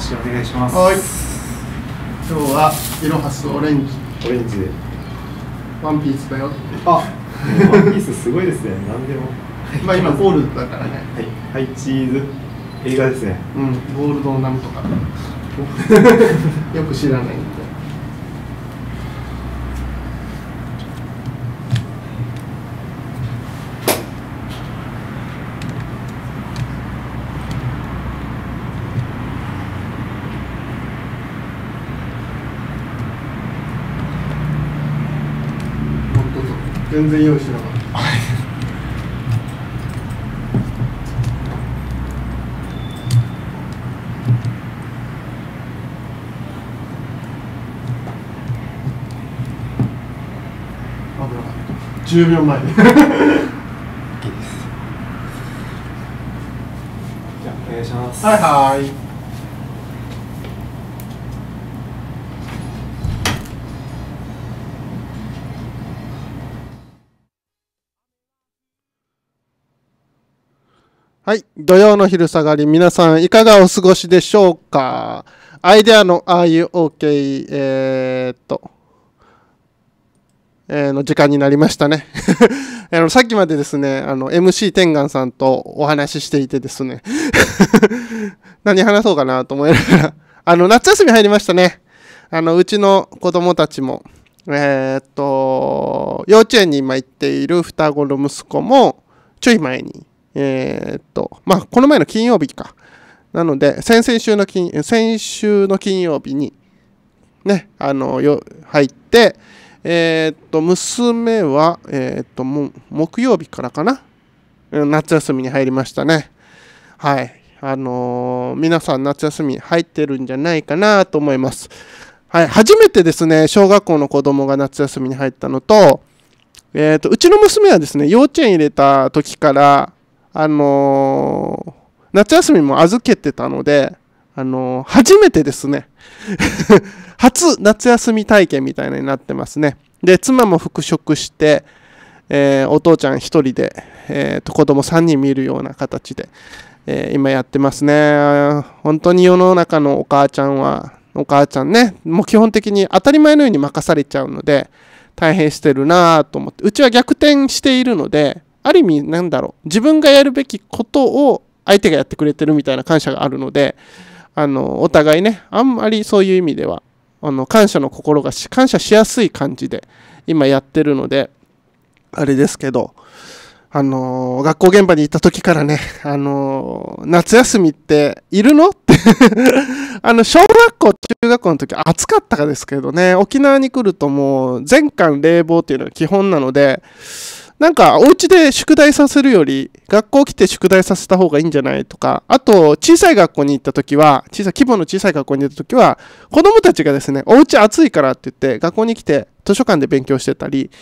写真お願いします。はい。今日は色はすオレンジ。オレンジで。ワンピースだよ。あ、ワンピースすごいですね。何でも。まあ今ゴールドだからね。はい。はいチーズ。映画ですね。うん。ゴールドなんとか。よく知らない。全然用意しなかった10秒前 OK ですじゃあお願いしますはいはいはい。土曜の昼下がり、皆さんいかがお過ごしでしょうかアイデアの RUOK、えー、っと、えー、の時間になりましたね。あのさっきまでですね、あの、MC 天眼さんとお話ししていてですね 何話そうかなと思いながらあの、夏休み入りましたね。あの、うちの子供たちも、えー、っと、幼稚園に今行っている双子の息子も、ちょい前にえー、っと、まあ、この前の金曜日か。なので、先々週の金、先週の金曜日に、ね、あの、よ、入って、えー、っと、娘は、えー、っと、も、木曜日からかな。夏休みに入りましたね。はい。あのー、皆さん夏休み入ってるんじゃないかなと思います。はい。初めてですね、小学校の子供が夏休みに入ったのと、えっと、うちの娘はですね、幼稚園入れた時から、あのー、夏休みも預けてたので、あのー、初めてですね 初夏休み体験みたいになってますね。で、妻も復職して、えー、お父ちゃん1人で、えーと、子供3人見るような形で、えー、今やってますね。本当に世の中のお母ちゃんは、お母ちゃんね、もう基本的に当たり前のように任されちゃうので、大変してるなぁと思って、うちは逆転しているので、ある意味なんだろう自分がやるべきことを相手がやってくれてるみたいな感謝があるのであのお互いねあんまりそういう意味ではあの感謝の心が感謝しやすい感じで今やってるのであれですけどあの学校現場に行った時からね、あの夏休みっているのって あの、小学校、中学校の時暑かったかですけどね、沖縄に来るともう全館冷房っていうのが基本なので、なんか、お家で宿題させるより、学校来て宿題させた方がいいんじゃないとか、あと、小さい学校に行った時は、小さい、規模の小さい学校に行った時は、子供たちがですね、お家暑いからって言って、学校に来て図書館で勉強してたり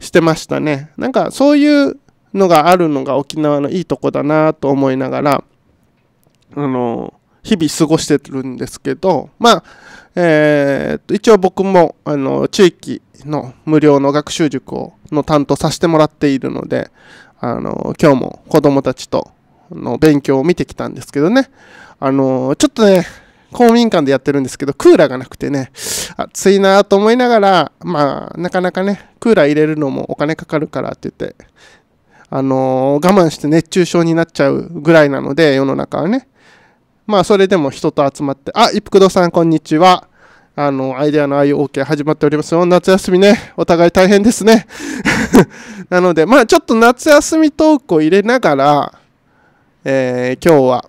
してましたね。なんか、そういうのがあるのが沖縄のいいとこだなと思いながら、あの、日々過ごしてるんですけど、まあ、えー、一応僕もあの地域の無料の学習塾をの担当させてもらっているのであの今日も子どもたちとの勉強を見てきたんですけどねあのちょっとね公民館でやってるんですけど、クーラーがなくてね、暑いなと思いながら、まあ、なかなかね、クーラー入れるのもお金かかるからって言って、あの我慢して熱中症になっちゃうぐらいなので、世の中はね。まあ、それでも人と集まって、あ、一福堂さん、こんにちは。あの、アイデアの IOK 始まっておりますよ。夏休みね、お互い大変ですね。なので、まあちょっと夏休みトークを入れながら、えー、今日は、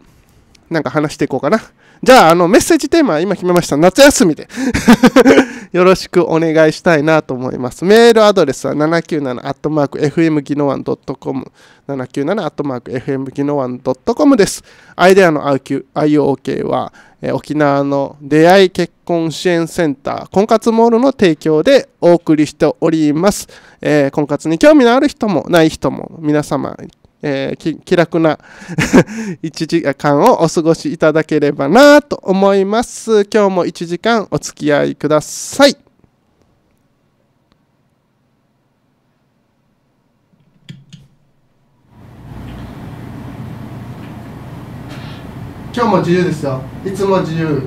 なんか話していこうかな。じゃあ、あの、メッセージテーマ、今決めました。夏休みで よろしくお願いしたいなと思います。メールアドレスは 797-fmginowan.com。797-fmginowan.com です。アイデアの IOK は、え沖縄の出会い結婚支援センター、婚活モールの提供でお送りしております。えー、婚活に興味のある人もない人も、皆様、えー、気楽な1 時間をお過ごしいただければなと思います。今日も1時間お付き合いください。今日も自由ですよ。いつも自由。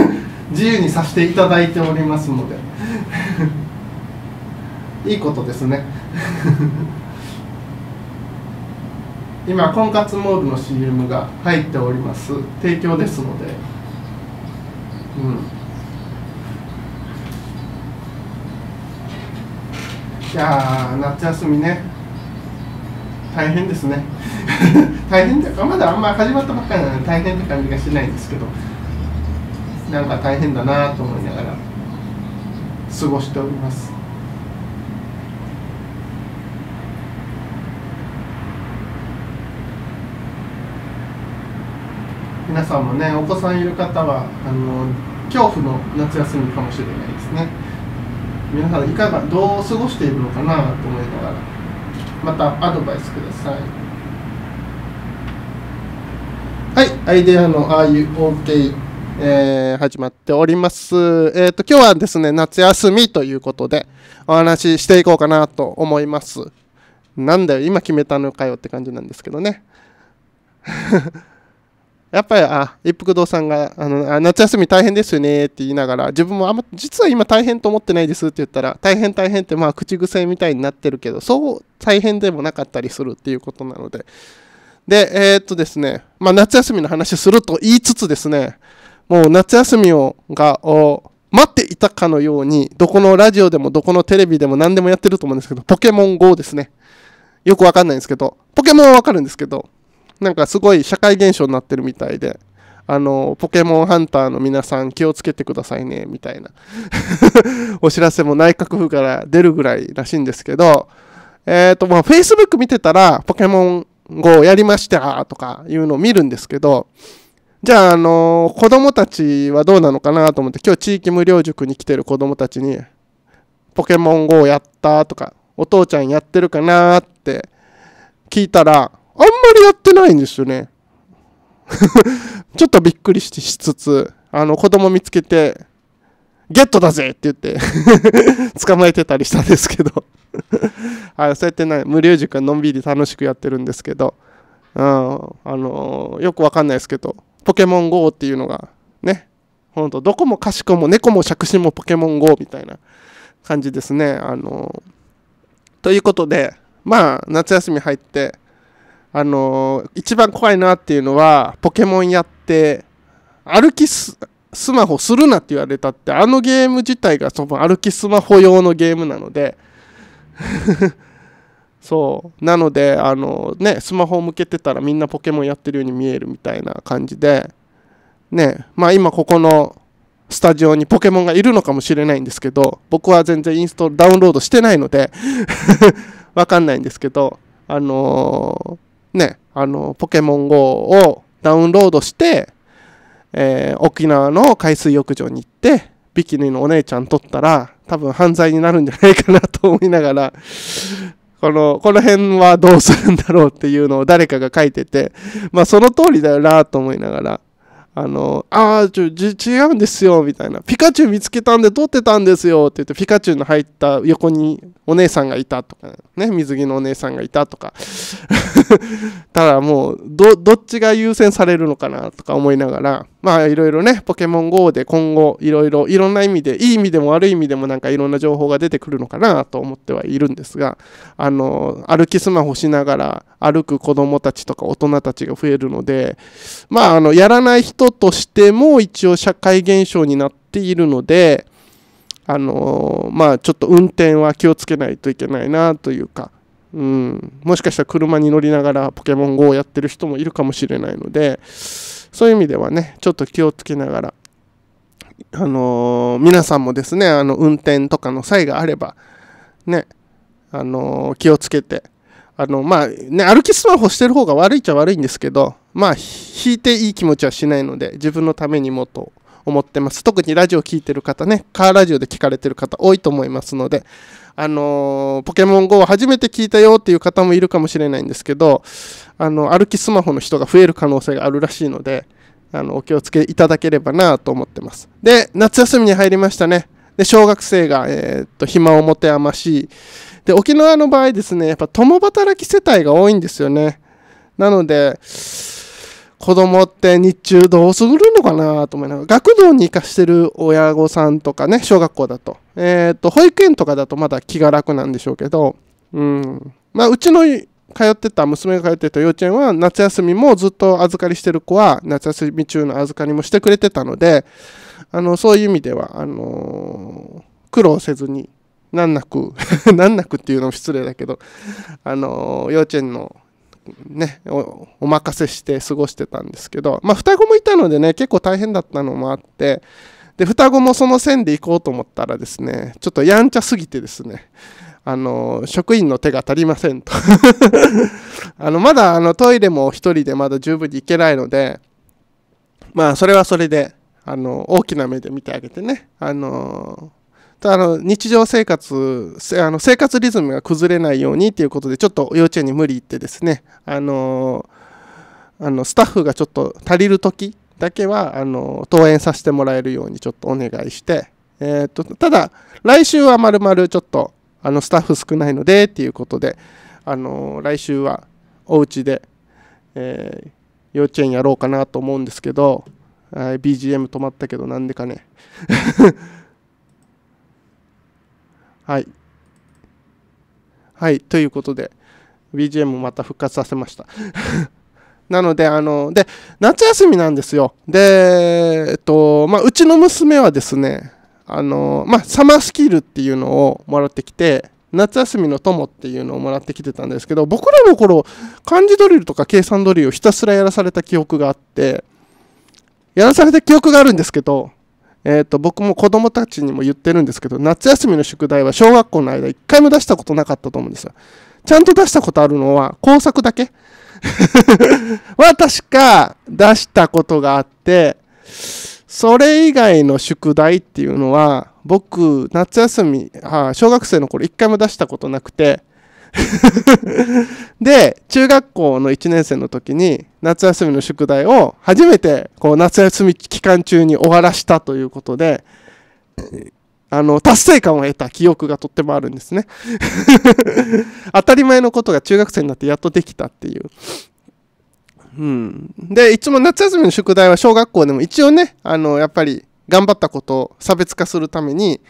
自由にさせていただいておりますので。いいことですね。今婚活モードの CM が入っております提供ですので、うん、いや夏休みね大変ですね 大変だかまだあんま始まったばっかりなので大変って感じがしないんですけどなんか大変だなと思いながら過ごしております皆さんもねお子さんいる方はあの恐怖の夏休みかもしれないですね皆さんいかがどう過ごしているのかなと思いながらまたアドバイスくださいはいアイデアのああいう OK えー、始まっております。えっ、ー、と、今日はですね、夏休みということで、お話ししていこうかなと思います。なんだよ、今決めたのかよって感じなんですけどね。やっぱり、あ、一服堂さんが、あの、あ夏休み大変ですよねって言いながら、自分もあんま、実は今大変と思ってないですって言ったら、大変大変ってまあ口癖みたいになってるけど、そう大変でもなかったりするっていうことなので。で、えー、っとですね、まあ夏休みの話すると言いつつですね、もう夏休みを、が、待っていたかのように、どこのラジオでもどこのテレビでも何でもやってると思うんですけど、ポケモン GO ですね。よくわかんないんですけど、ポケモンはわかるんですけど、なんかすごい社会現象になってるみたいで、あの、ポケモンハンターの皆さん気をつけてくださいね、みたいな お知らせも内閣府から出るぐらいらしいんですけど、えっ、ー、と、まあ、Facebook 見てたら、ポケモン GO やりましたとかいうのを見るんですけど、じゃあ、あの、子供たちはどうなのかなと思って、今日地域無料塾に来てる子供たちに、ポケモン GO やったとか、お父ちゃんやってるかなって聞いたら、あんまりやってないんですよね。ちょっとびっくりしつつ、あの、子供見つけて、ゲットだぜって言って 捕まえてたりしたんですけどはい、そうやってね、無料塾はのんびり楽しくやってるんですけど、うん、あのー、よくわかんないですけど、ポケモン GO っていうのが、ね、ほんと、どこもかしこも猫も借子もポケモン GO みたいな感じですね。あのー、ということで、まあ、夏休み入って、あのー、一番怖いなっていうのは、ポケモンやって、歩きスマホするなって言われたって、あのゲーム自体がその歩きスマホ用のゲームなので そう。なので、あのー、ね、スマホを向けてたらみんなポケモンやってるように見えるみたいな感じで、ね、まあ今ここのスタジオにポケモンがいるのかもしれないんですけど、僕は全然インストール、ダウンロードしてないので わかんないんですけど、あのーね、あの、ポケモン GO をダウンロードして、えー、沖縄の海水浴場に行って、ビキニのお姉ちゃん撮ったら、多分犯罪になるんじゃないかなと思いながら、この、この辺はどうするんだろうっていうのを誰かが書いてて、まあその通りだよなと思いながら、あの、ああ、ちょ、違うんですよ、みたいな。ピカチュウ見つけたんで撮ってたんですよ、って言って、ピカチュウの入った横にお姉さんがいたとか、ね、水着のお姉さんがいたとか。ただもう、ど、どっちが優先されるのかな、とか思いながら、まあいろいろね、ポケモン GO で今後いろいろいろんな意味で、いい意味でも悪い意味でもなんかいろんな情報が出てくるのかなと思ってはいるんですが、あの、歩きスマホしながら歩く子供たちとか大人たちが増えるので、まああの、やらない人としても一応社会現象になっているので、あの、まあちょっと運転は気をつけないといけないなというか、うん、もしかしたら車に乗りながらポケモン GO をやってる人もいるかもしれないので、そういう意味ではね、ちょっと気をつけながら、あのー、皆さんもですね、あの、運転とかの際があれば、ね、あのー、気をつけて、あの、まあ、ね、歩きスマホしてる方が悪いっちゃ悪いんですけど、まあ、引いていい気持ちはしないので、自分のためにもと思ってます。特にラジオ聴いてる方ね、カーラジオで聞かれてる方多いと思いますので、あのポケモン GO を初めて聞いたよっていう方もいるかもしれないんですけど、あの、歩きスマホの人が増える可能性があるらしいので、あの、お気をつけいただければなと思ってます。で、夏休みに入りましたね。で、小学生が、えー、っと、暇を持て余し、で、沖縄の場合ですね、やっぱ共働き世帯が多いんですよね。なので、子供って日中どうするのかなと思いながら、学童に行かしてる親御さんとかね、小学校だと。えっ、ー、と、保育園とかだとまだ気が楽なんでしょうけど、うん。まあ、うちの通ってた、娘が通ってた幼稚園は、夏休みもずっと預かりしてる子は、夏休み中の預かりもしてくれてたので、あの、そういう意味では、あのー、苦労せずに、難なく、難なくっていうのも失礼だけど、あのー、幼稚園のねお、お任せして過ごしてたんですけど、まあ、双子もいたのでね、結構大変だったのもあって、で、双子もその線で行こうと思ったらですね、ちょっとやんちゃすぎてですね、あの、職員の手が足りませんと あの、まだあのトイレも1人でまだ十分に行けないので、まあ、それはそれで、あの、大きな目で見てあげてね、あのあの日常生活あの生活リズムが崩れないようにということでちょっと幼稚園に無理言ってですねあのあのスタッフがちょっと足りる時だけはあの登園させてもらえるようにちょっとお願いして、えーとただ来週はまるまるちょっとあのスタッフ少ないのでっていうことであの来週はお家で、えー、幼稚園やろうかなと思うんですけど、BGM 止まったけどなんでかねはいはいということで BGM また復活させました なので、あの、で、夏休みなんですよ。で、えっと、まあ、うちの娘はですね、あの、まあ、サマースキルっていうのをもらってきて、夏休みの友っていうのをもらってきてたんですけど、僕らの頃、漢字ドリルとか計算ドリルをひたすらやらされた記憶があって、やらされた記憶があるんですけど、えーと、僕も子供たちにも言ってるんですけど夏休みの宿題は小学校の間一回も出したことなかったと思うんですよちゃんと出したことあるのは工作だけは確 か出したことがあってそれ以外の宿題っていうのは僕夏休み小学生の頃一回も出したことなくて で、中学校の1年生の時に夏休みの宿題を初めてこう夏休み期間中に終わらしたということで、あの、達成感を得た記憶がとってもあるんですね 当たり前のことが中学生になってやっとできたっていう。うん。で、いつも夏休みの宿題は小学校でも一応ね、あの、やっぱり頑張ったことを差別化するために、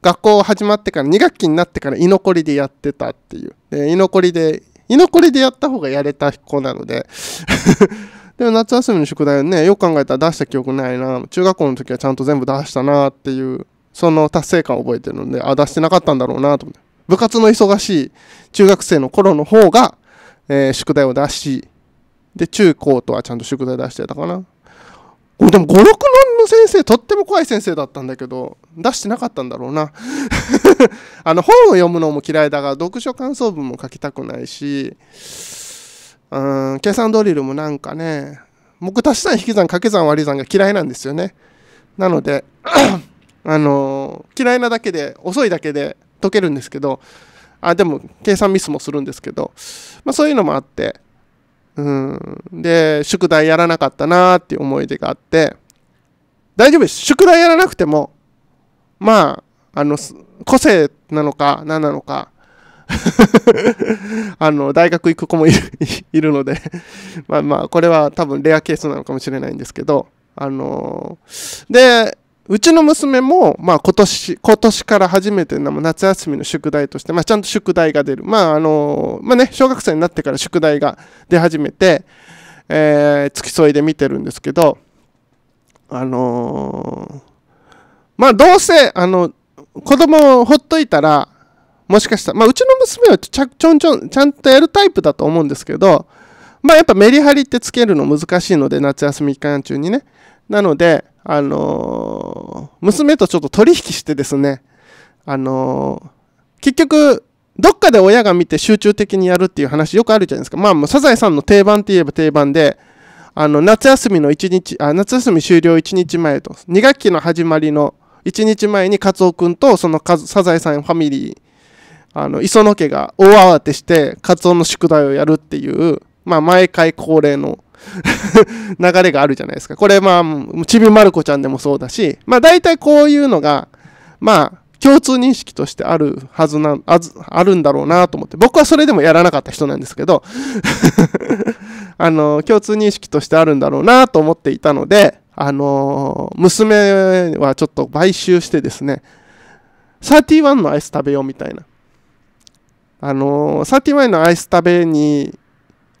学校始まってから2学期になってから居残りでやってたっていう。で居残りで、居残りでやった方がやれた子なので でも夏休みの宿題ね、よく考えたら出した記憶ないな。中学校の時はちゃんと全部出したなっていう、その達成感を覚えてるので、あ、出してなかったんだろうなと思って。部活の忙しい中学生の頃の方が、えー、宿題を出し、で、中高とはちゃんと宿題出してたかな。これでも56万の先生とっても怖い先生だったんだけど出してなかったんだろうな あの本を読むのも嫌いだが読書感想文も書きたくないしうん計算ドリルもなんかね僕足し算引き算掛け算割り算が嫌いなんですよねなので あのー、嫌いなだけで遅いだけで解けるんですけどあでも計算ミスもするんですけど、まあ、そういうのもあってうん。で、宿題やらなかったなーっていう思い出があって、大丈夫です。宿題やらなくても、まあ、あの、個性なのか、何なのか、あの、大学行く子もいる のでまあまあ、これは多分レアケースなのかもしれないんですけど、あのー、で、うちの娘も、まあ、今年、今年から初めての夏休みの宿題として、まあ、ちゃんと宿題が出る。まあ、あの、まあね、小学生になってから宿題が出始めて、えー、付き添いで見てるんですけど、あのー、まあ、どうせ、あの、子供をほっといたら、もしかしたら、まあ、うちの娘はちゃちょんちょん、ちゃんとやるタイプだと思うんですけど、まあ、やっぱメリハリってつけるの難しいので、夏休み期間中にね。なので、あのー、娘とちょっと取引してですね、あのー、結局、どっかで親が見て集中的にやるっていう話よくあるじゃないですか。まあ、もうサザエさんの定番って言えば定番で、あの、夏休みの1日、あ、夏休み終了1日前と、2学期の始まりの1日前にカツオ君とそのサザエさんファミリー、あの、磯野家が大慌てしてカツオの宿題をやるっていう、まあ、毎回恒例の 流れがあるじゃないですか。これまあ、ちびまる子ちゃんでもそうだし、まあ大体こういうのが、まあ、共通認識としてあるはずな、ああるんだろうなと思って、僕はそれでもやらなかった人なんですけど あの、共通認識としてあるんだろうなと思っていたので、あの、娘はちょっと買収してですね、31のアイス食べようみたいな。あのー、31のアイス食べに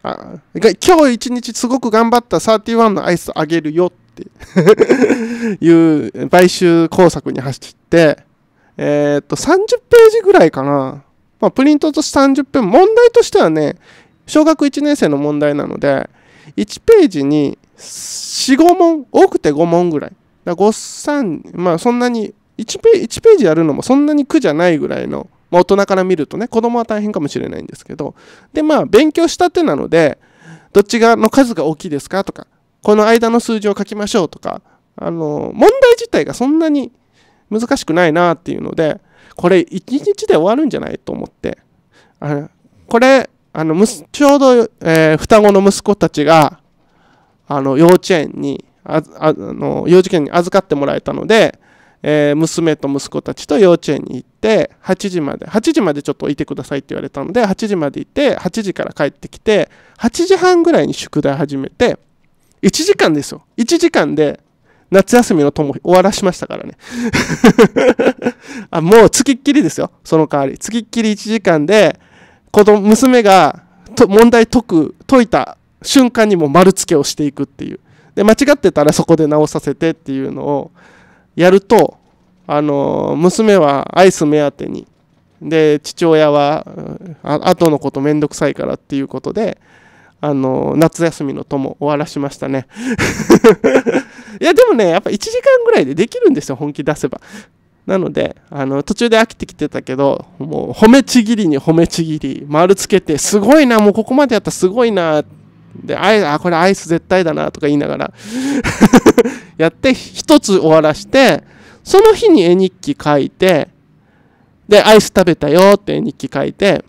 あ今日一日すごく頑張った31のアイスあげるよって いう買収工作に走って、えっ、ー、と、30ページぐらいかな。まあ、プリントとして30ページ。問題としてはね、小学1年生の問題なので、1ページに4、5問、多くて5問ぐらい。だ5、3、まあそんなに1ペ、1ページやるのもそんなに苦じゃないぐらいのまあ、大人から見るとね、子供は大変かもしれないんですけど、で、まあ、勉強したてなので、どっち側の数が大きいですかとか、この間の数字を書きましょうとか、あの、問題自体がそんなに難しくないなっていうので、これ1日で終わるんじゃないと思って、あこれ、あの、ちょうど、えー、双子の息子たちが、あの、幼稚園に、ああの幼稚園に預かってもらえたので、えー、娘と息子たちと幼稚園に行っって8時まで8時までちょっといてくださいって言われたので8時までいて8時から帰ってきて8時半ぐらいに宿題始めて1時間ですよ1時間で夏休みの友終わらしましたからね あもうつきっきりですよその代わりつきっきり1時間で子供娘が問題解く解いた瞬間にも丸付けをしていくっていうで間違ってたらそこで直させてっていうのをやるとあの娘はアイス目当てにで父親はあ後のことめんどくさいからっていうことであの夏休みの友終わらしましたね いやでもねやっぱ1時間ぐらいでできるんですよ本気出せばなので、あの、途中で飽きてきてたけど、もう褒めちぎりに褒めちぎり、丸つけて、すごいな、もうここまでやったらすごいな、で、あ、これアイス絶対だな、とか言いながら やって、一つ終わらして、その日に絵日記書いて、で、アイス食べたよって絵日記書いて、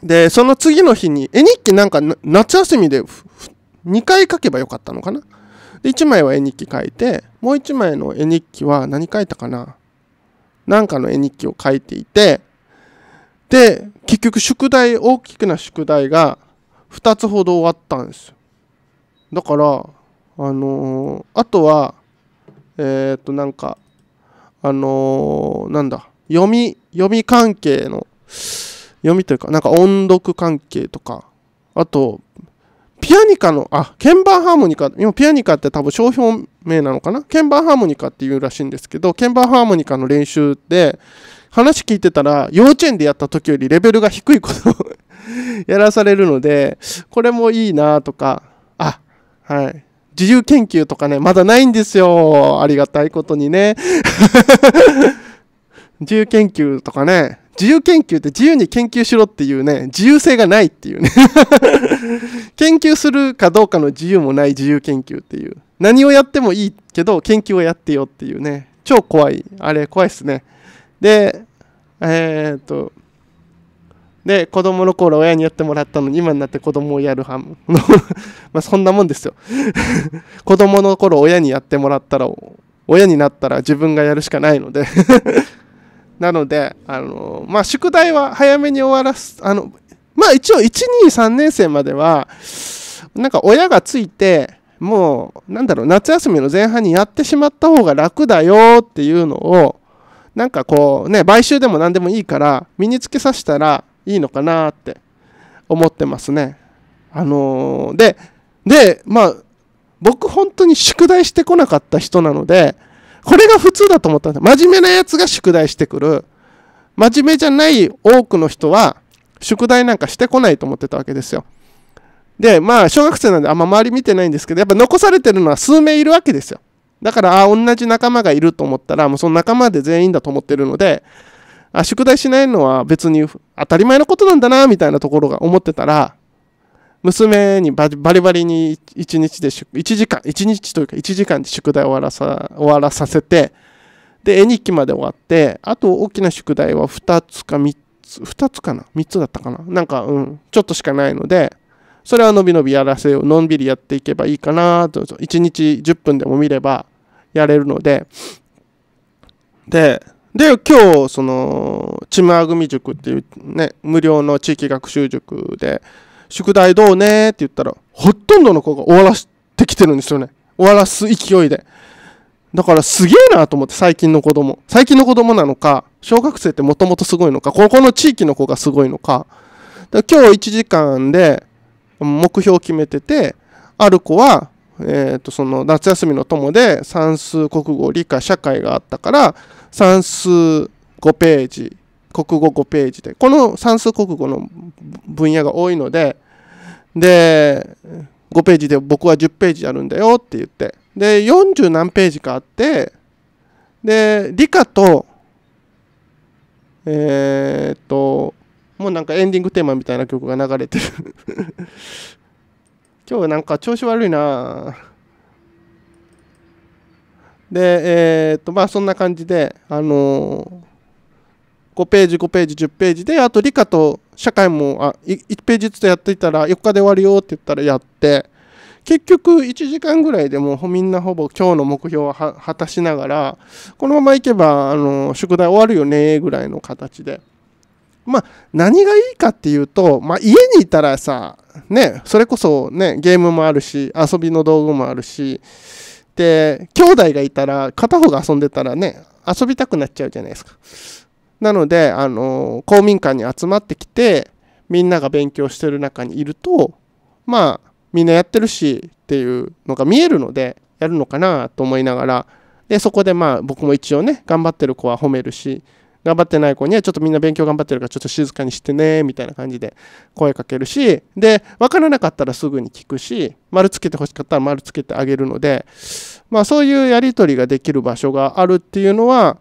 で、その次の日に、絵日記なんか夏休みで2回書けばよかったのかなで、1枚は絵日記書いて、もう1枚の絵日記は何書いたかななんかの絵日記を書いていて、で、結局宿題、大きくな宿題が2つほど終わったんですよ。だから、あのー、あとは、えっ、と、なんか、あのー、なんだ、読み、読み関係の、読みというか、なんか音読関係とか、あと、ピアニカの、あ、鍵盤ハーモニカ、今ピアニカって多分商標名なのかな鍵盤ハーモニカっていうらしいんですけど、鍵盤ハーモニカの練習で、話聞いてたら、幼稚園でやった時よりレベルが低いことを やらされるので、これもいいなとか、あ、はい。自由研究とかね、まだないんですよ。ありがたいことにね。自由研究とかね、自由研究って自由に研究しろっていうね、自由性がないっていうね 研究するかどうかの自由もない自由研究っていう。何をやってもいいけど、研究をやってよっていうね。超怖い。あれ、怖いっすね。で、えー、っと、で子供の頃親にやってもらったのに今になって子供をやるは まそんなもんですよ 子供の頃親にやってもらったら親になったら自分がやるしかないので なのであのまあ宿題は早めに終わらすあのまあ一応123年生まではなんか親がついてもうなんだろう夏休みの前半にやってしまった方が楽だよっていうのをなんかこうね買収でも何でもいいから身につけさせたらいいのかなって思ってますね。あのー、で、で、まあ、僕本当に宿題してこなかった人なので、これが普通だと思ったんです真面目なやつが宿題してくる。真面目じゃない多くの人は、宿題なんかしてこないと思ってたわけですよ。で、まあ、小学生なんであんま周り見てないんですけど、やっぱ残されてるのは数名いるわけですよ。だから、ああ、同じ仲間がいると思ったら、もうその仲間で全員だと思ってるので、あ宿題しないのは別に当たり前のことなんだなみたいなところが思ってたら娘にバリバリに1日で1時間1日というか1時間で宿題を終わらさ終わらさせてで絵日記まで終わってあと大きな宿題は2つか3つ2つかな3つだったかななんかうんちょっとしかないのでそれはのびのびやらせようのんびりやっていけばいいかなと1日10分でも見ればやれるのででで、今日、その、チムアぐ塾っていうね、無料の地域学習塾で、宿題どうねって言ったら、ほとんどの子が終わらしてきてるんですよね。終わらす勢いで。だからすげえなと思って、最近の子供。最近の子供なのか、小学生ってもともとすごいのか、ここの地域の子がすごいのか。だか今日1時間で目標を決めてて、ある子はえー、とその夏休みの友で算数国語理科社会があったから算数5ページ国語5ページでこの算数国語の分野が多いのでで5ページで僕は10ページあるんだよって言ってで40何ページかあってで理科とえー、っともうなんかエンディングテーマみたいな曲が流れてる今日なんか調子悪いなで、えー、っと、まあそんな感じで、あのー、5ページ、5ページ、10ページで、あと理科と社会も、あ、1ページずつやっていたら、4日で終わるよって言ったらやって、結局1時間ぐらいでもうみんなほぼ今日の目標を果たしながらこのまま行けばあの宿題終わるよねぐらいの形でまあ何がいいかっていうとまあ家にいたらさね、それこそね、ゲームもあるし、遊びの道具もあるし、で、兄弟がいたら、片方が遊んでたらね、遊びたくなっちゃうじゃないですか。なので、あの、公民館に集まってきて、みんなが勉強してる中にいると、まあ、みんなやってるしっていうのが見えるので、やるのかなと思いながら、で、そこでまあ、僕も一応ね、頑張ってる子は褒めるし、頑張ってない子にはちょっとみんな勉強頑張ってるからちょっと静かにしてねみたいな感じで声かけるしで分からなかったらすぐに聞くし丸つけてほしかったら丸つけてあげるのでまあそういうやり取りができる場所があるっていうのは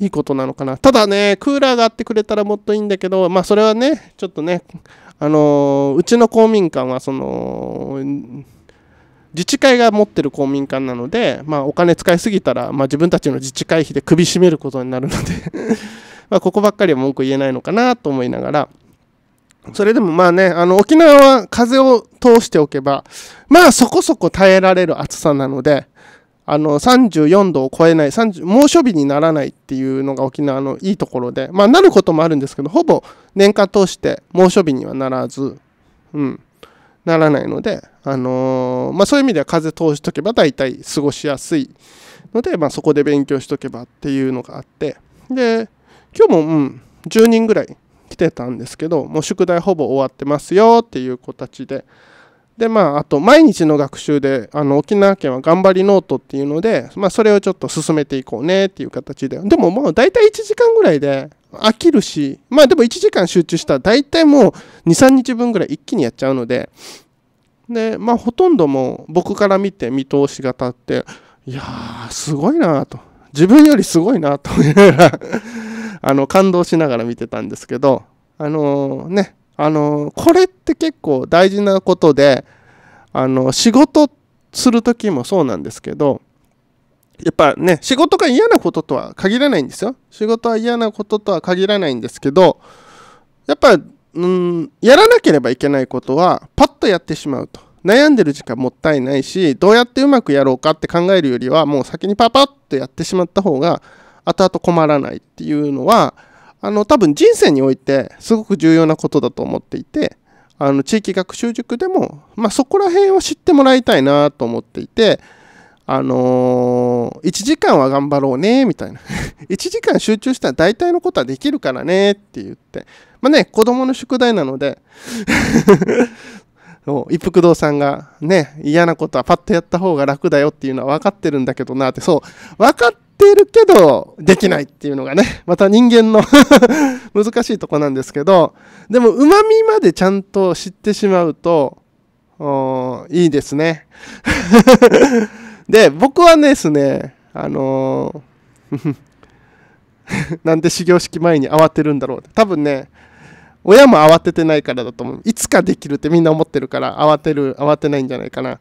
いいことなのかなただねクーラーがあってくれたらもっといいんだけどまあそれはねちょっとねあのうちの公民館はその自治会が持ってる公民館なので、まあ、お金使いすぎたら、まあ、自分たちの自治会費で首絞めることになるので まここばっかりは文句言えないのかなと思いながらそれでもまあねあの沖縄は風を通しておけばまあそこそこ耐えられる暑さなのであの34度を超えない30猛暑日にならないっていうのが沖縄のいいところでまあなることもあるんですけどほぼ年間通して猛暑日にはならずうん。ならないので、あのー、まあ、そういう意味では風通しとけば大体過ごしやすいので、まあ、そこで勉強しとけばっていうのがあってで今日も、うん、10人ぐらい来てたんですけどもう宿題ほぼ終わってますよっていう子たちで。でまあ、あと毎日の学習であの沖縄県は頑張りノートっていうので、まあ、それをちょっと進めていこうねっていう形ででももう大体1時間ぐらいで飽きるしまあでも1時間集中したら大体もう23日分ぐらい一気にやっちゃうのででまあほとんども僕から見て見通しが立っていやーすごいなと自分よりすごいなという あの感動しながら見てたんですけどあのー、ねあのー、これって結構大事なことであの仕事する時もそうなんですけどやっぱね仕事が嫌なこととは限らないんですよ仕事は嫌なこととは限らないんですけどやっぱうん、やらなければいけないことは、パッとやってしまうと。悩んでる時間もったいないし、どうやってうまくやろうかって考えるよりは、もう先にパパッとやってしまった方が、後々困らないっていうのは、あの、多分人生において、すごく重要なことだと思っていて、あの、地域学習塾でも、まあ、そこら辺を知ってもらいたいなと思っていて、あのー、1時間は頑張ろうね、みたいな。1 時間集中したら大体のことはできるからね、って言って。まあね、子供の宿題なので 一服堂さんがね、嫌なことはパッとやった方が楽だよっていうのは分かってるんだけどなって、そう、分かってるけど、できないっていうのがね、また人間の 難しいとこなんですけど、でも、うまみまでちゃんと知ってしまうと、いいですね。で、僕はですね、あのー なんで始業式前に慌てるんだろう多分ね親も慌ててないからだと思ういつかできるってみんな思ってるから慌てる慌てないんじゃないかな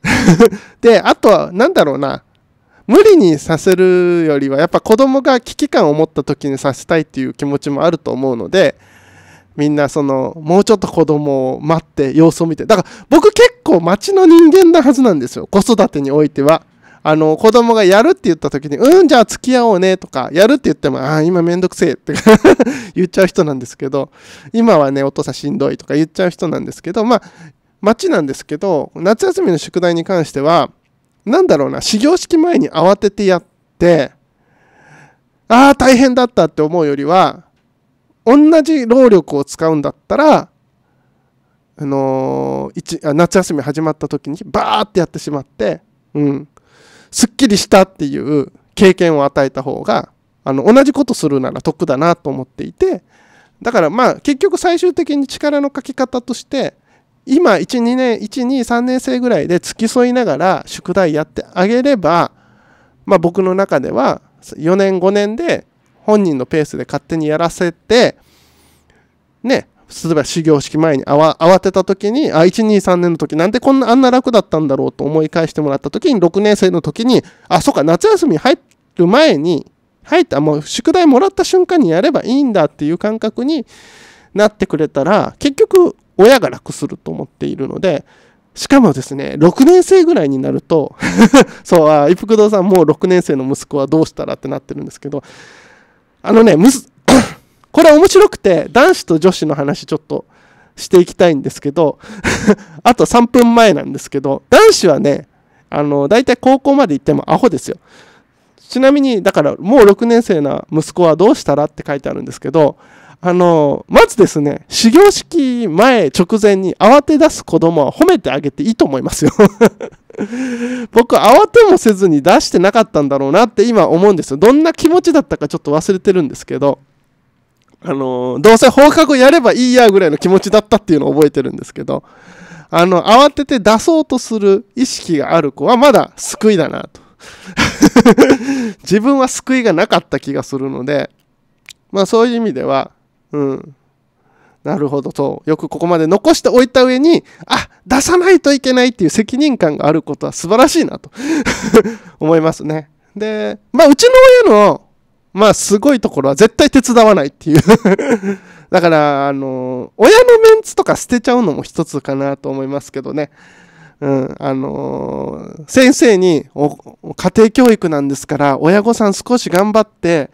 であとは何だろうな無理にさせるよりはやっぱ子供が危機感を持った時にさせたいっていう気持ちもあると思うのでみんなそのもうちょっと子供を待って様子を見てだから僕結構町の人間なはずなんですよ子育てにおいてはあの子供がやるって言った時に「うんじゃあ付き合おうね」とか「やるって言ってもああ今めんどくせえ」って 言っちゃう人なんですけど今はねお父さんしんどいとか言っちゃう人なんですけどまあ街なんですけど夏休みの宿題に関しては何だろうな始業式前に慌ててやってああ大変だったって思うよりは同じ労力を使うんだったらあのー、夏休み始まった時にバーってやってしまって、うん、すっきりしたっていう経験を与えた方があの同じことするなら得だなと思っていてだからまあ結局最終的に力のかけ方として今12年123年生ぐらいで付き添いながら宿題やってあげればまあ僕の中では4年5年で本人のペースで勝手にやらせてね例えば始業式前に慌てた時に、あ、1、2、3年の時なんでこんなあんな楽だったんだろうと思い返してもらった時に、6年生の時に、あ、そっか、夏休み入る前に、入った、もう宿題もらった瞬間にやればいいんだっていう感覚になってくれたら、結局親が楽すると思っているので、しかもですね、6年生ぐらいになると そう、あ、一福堂さんもう6年生の息子はどうしたらってなってるんですけど、あのね、これ面白くて、男子と女子の話ちょっとしていきたいんですけど あと3分前なんですけど、男子はね、あの、大体高校まで行ってもアホですよ。ちなみに、だからもう6年生な息子はどうしたらって書いてあるんですけど、あの、まずですね、始業式前直前に慌て出す子供は褒めてあげていいと思いますよ 僕、慌てもせずに出してなかったんだろうなって今思うんですよ。どんな気持ちだったかちょっと忘れてるんですけど、あの、どうせ放課後やればいいやぐらいの気持ちだったっていうのを覚えてるんですけど、あの、慌てて出そうとする意識がある子はまだ救いだなと。自分は救いがなかった気がするので、まあそういう意味では、うん。なるほどそう。よくここまで残しておいた上に、あ、出さないといけないっていう責任感があることは素晴らしいなと 思いますね。で、まあうちの親のまあすごいところは絶対手伝わないっていう だから、あの、親のメンツとか捨てちゃうのも一つかなと思いますけどね。うん、あのー、先生にお、家庭教育なんですから親御さん少し頑張って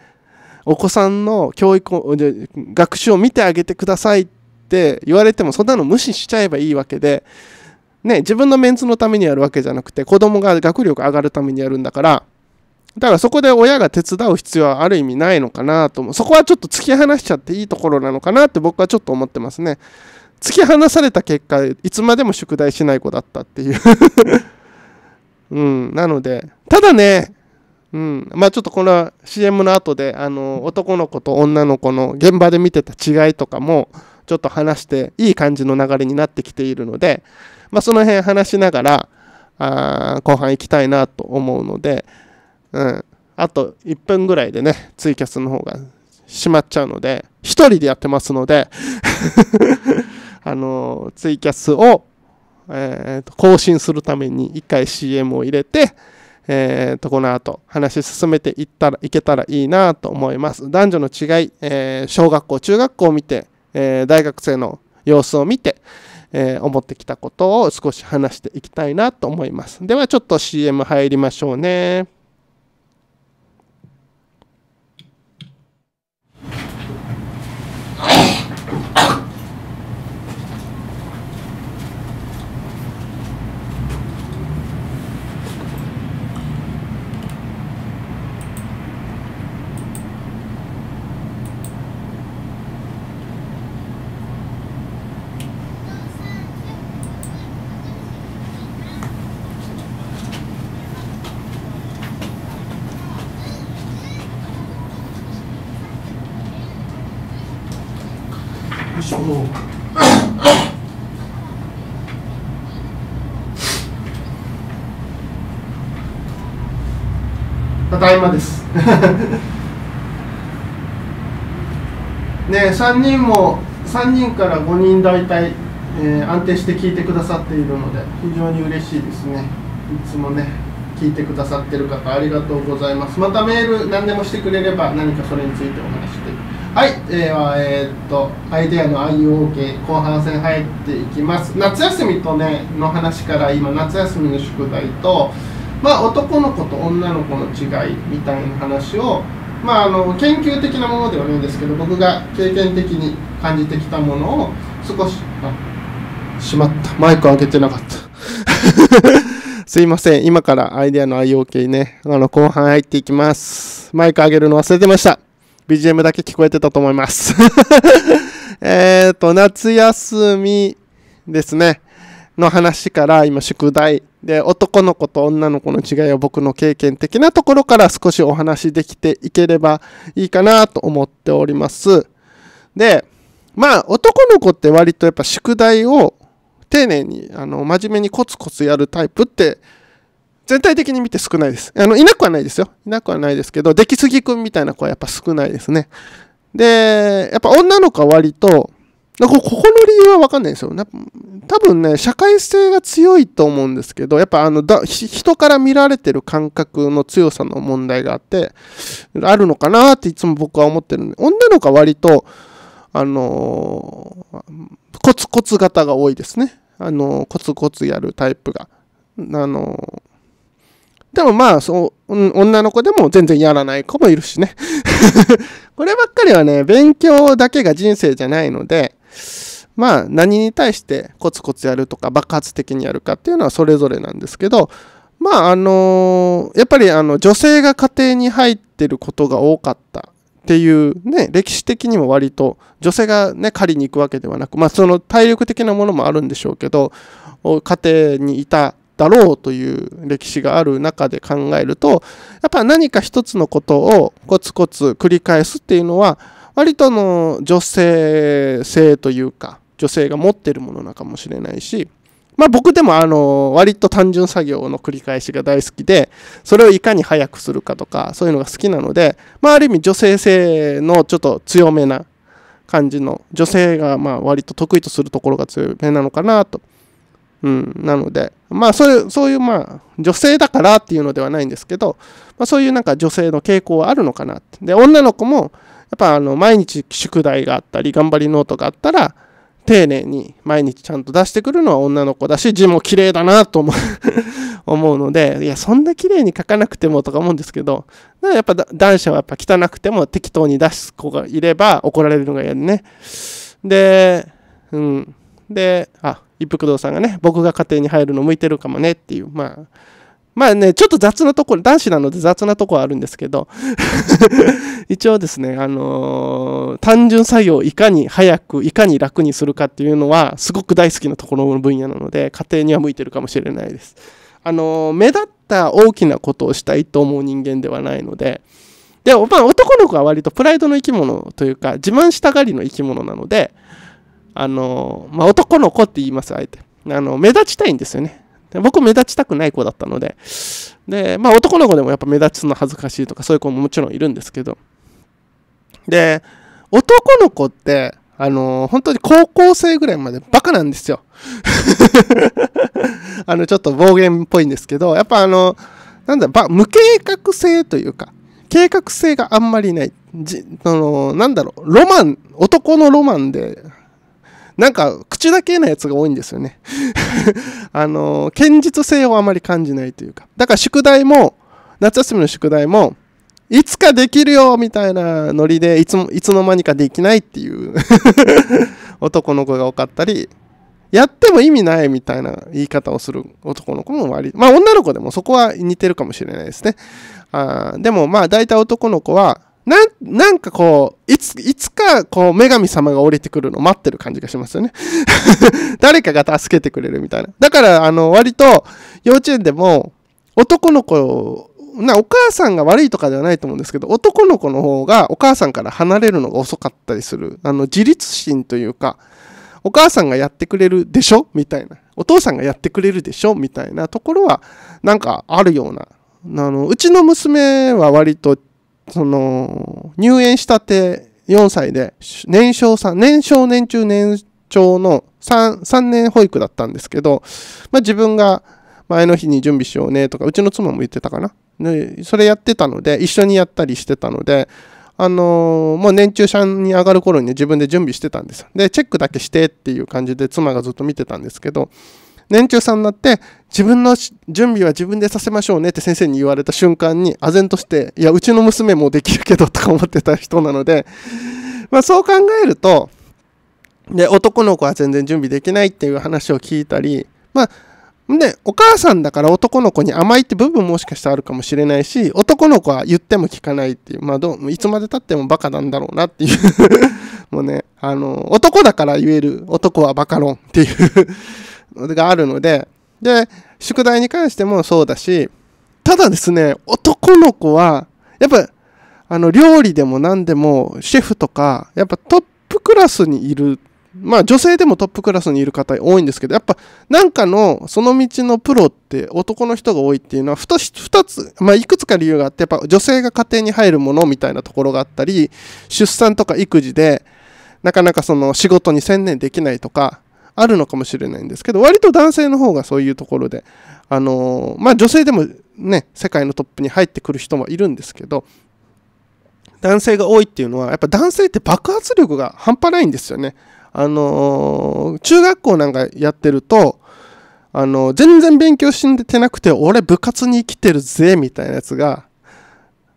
お子さんの教育を学習を見てあげてくださいって言われてもそんなの無視しちゃえばいいわけで、ね、自分のメンツのためにやるわけじゃなくて子供が学力上がるためにやるんだからだからそこで親が手伝う必要はある意味ないのかなと思う。そこはちょっと突き放しちゃっていいところなのかなって僕はちょっと思ってますね。突き放された結果、いつまでも宿題しない子だったっていう うん、なので、ただね、うん、まあちょっとこの CM の後で、あの、男の子と女の子の現場で見てた違いとかも、ちょっと話して、いい感じの流れになってきているので、まあその辺話しながら、あ後半行きたいなと思うので、うん。あと1分ぐらいでね、ツイキャスの方がしまっちゃうので、1人でやってますので あのー、ツイキャスを、えーと、更新するために1回 CM を入れて、えーと、とこの後話進めていったらいけたらいいなと思います。男女の違い、えー、小学校、中学校を見て、え大学生の様子を見て、え思ってきたことを少し話していきたいなと思います。ではちょっと CM 入りましょうね。ただいまですね3人も3人から5人大体、えー、安定して聞いてくださっているので非常に嬉しいですねいつもね聞いてくださってる方ありがとうございますまたメール何でもしてくれれば何かそれについてお話してはい、では、えー、っと、アイデアの IOK 後半戦入っていきます。夏休みとね、の話から今、夏休みの宿題と、まあ、男の子と女の子の違いみたいな話を、まあ、あの研究的なものではないんですけど僕が経験的に感じてきたものを少しあしまったマイク上げてなかった すいません今からアイデアの IOK ねあの後半入っていきますマイク上げるの忘れてました BGM だけ聞こえてたと思います えっと夏休みですねの話から今宿題で男の子と女の子の違いを僕の経験的なところから少しお話しできていければいいかなと思っております。で、まあ男の子って割とやっぱ宿題を丁寧にあの真面目にコツコツやるタイプって全体的に見て少ないです。あの、いなくはないですよ。いなくはないですけど、出来すぎくんみたいな子はやっぱ少ないですね。で、やっぱ女の子は割と、こここの理由は分かんないですよ。多分ね、社会性が強いと思うんですけど、やっぱあのだ人から見られてる感覚の強さの問題があって、あるのかなっていつも僕は思ってるんで、女の子は割と、あのー、コツコツ型が多いですね。あのー、コツコツやるタイプが。あのーでもまあ、そう、女の子でも全然やらない子もいるしね こればっかりはね、勉強だけが人生じゃないので、まあ何に対してコツコツやるとか爆発的にやるかっていうのはそれぞれなんですけどまああのやっぱりあの女性が家庭に入ってることが多かったっていうね歴史的にも割と女性がね狩りに行くわけではなくまあその体力的なものもあるんでしょうけど家庭にいただろうという歴史がある中で考えるとやっぱ何か一つのことをコツコツ繰り返すっていうのは割との女性性というか女性が持ってるものなのかもしれないしまあ僕でもあの割と単純作業の繰り返しが大好きでそれをいかに早くするかとかそういうのが好きなのでまあある意味女性性のちょっと強めな感じの女性がまあ割と得意とするところが強めなのかなと。うん、なので、まあそういう、そういうまあ女性だからっていうのではないんですけど、まあそういうなんか女性の傾向はあるのかなって。で、女の子もっぱあの毎日宿題があったり頑張りノートがあったら丁寧に毎日ちゃんと出してくるのは女の子だし字も綺麗だなと思う 思うのでいやそんな綺麗に書かなくてもとか思うんですけどやっぱ男子はやっぱ汚くても適当に出す子がいれば怒られるのが嫌でねでうんであ一服堂さんがね僕が家庭に入るの向いてるかもねっていうまあまあね、ちょっと雑なところ、男子なので雑なところあるんですけど 一応ですね、あのー、単純作業をいかに早く、いかに楽にするかっていうのは、すごく大好きなところの分野なので、家庭には向いてるかもしれないです。あのー、目立った大きなことをしたいと思う人間ではないので、で、まあ、男の子は割とプライドの生き物というか、自慢したがりの生き物なので、あのー、まあ、男の子って言います、あえて。あの、目立ちたいんですよね。で僕目立ちたくない子だったので、で、まあ男の子でもやっぱ目立つの恥ずかしいとかそういう子ももちろんいるんですけど、で、男の子って、あのー、本当に高校生ぐらいまでバカなんですよ。あの、ちょっと暴言っぽいんですけど、やっぱあの、なんだ、無計画性というか、計画性があんまりない。じ、あのー、なんだろう、ロマン、男のロマンでなんか口だけなやつが多いんですよね あの堅実性をあまり感じないというかだから宿題も夏休みの宿題もいつかできるよみたいなノリでいつもいつの間にかできないっていう 男の子が多かったりやっても意味ないみたいな言い方をする男の子も割りまあ女の子でもそこは似てるかもしれないですねあでもまあ大体男の子はな、なんかこう、いつ、いつかこう、女神様が降りてくるのを待ってる感じがしますよね 誰かが助けてくれるみたいな。だから、あの、割と、幼稚園でも、男の子、な、お母さんが悪いとかではないと思うんですけど、男の子の方がお母さんから離れるのが遅かったりする。あの、自立心というか、お母さんがやってくれるでしょみたいな。お父さんがやってくれるでしょみたいなところは、なんかあるような。あの、うちの娘は割とその、入園したて4歳で、年少さん、年少年中年長の 3, 3年保育だったんですけど、まあ、自分が前の日に準備しようねとか、うちの妻も言ってたかな。それやってたので、一緒にやったりしてたので、あのー、もう年中さんに上がる頃に、ね、自分で準備してたんです。で、チェックだけしてっていう感じで妻がずっと見てたんですけど、年中さんになって自分の準備は自分でさせましょうねって先生に言われた瞬間に唖然としていやうちの娘もできるけどとか思ってた人なので、まあ、そう考えるとで男の子は全然準備できないっていう話を聞いたりまあね、お母さんだから男の子に甘いって部分もしかしたらあるかもしれないし、男の子は言っても聞かないっていう、まあどう、いつまで経ってもバカなんだろうなっていう もうね、あの、男だから言える男はバカ論っていうがあるので、で、宿題に関してもそうだし、ただですね、男の子は、やっぱ、あの、料理でも何でも、シェフとか、やっぱトップクラスにいる、まあ女性でもトップクラスにいる方多いんですけど、やっぱなんかの、その道のプロって男の人が多いっていうのは、二つ、まあいくつか理由があって、やっぱ女性が家庭に入るものみたいなところがあったり、出産とか育児で、なかなかその仕事に専念できないとか、あるのかもしれないんですけど、割と男性の方がそういうところで、あのー、まあ、女性でもね、世界のトップに入ってくる人もいるんですけど、男性が多いっていうのは、やっぱ男性って爆発力が半端ないんですよね。あのー、中学校なんかやってると、あのー、全然勉強しんでてなくて、俺部活に生きてるぜ、みたいなやつが、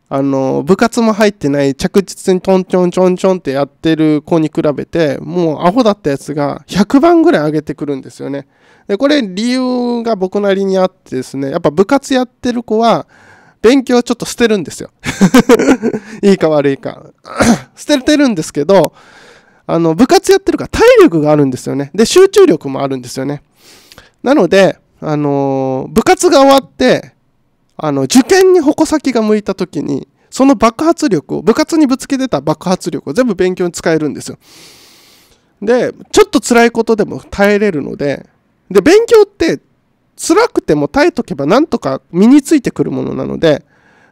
あの、部活も入ってない着実にトンチョンチョンチョンってやってる子に比べて、もうアホだったやつが100番ぐらい上げてくるんですよね。で、これ理由が僕なりにあってですね、やっぱ部活やってる子は、勉強ちょっと捨てるんですよ。いいか悪いか。捨 ててるんですけど、あの、部活やってるから体力があるんですよね。で、集中力もあるんですよね。なので、あのー、部活が終わって、あの、受験に矛先が向いた時に、その爆発力を、部活にぶつけてた爆発力を全部勉強に使えるんですよ。で、ちょっと辛いことでも耐えれるので、で、勉強って辛くても耐えとけばなんとか身についてくるものなので、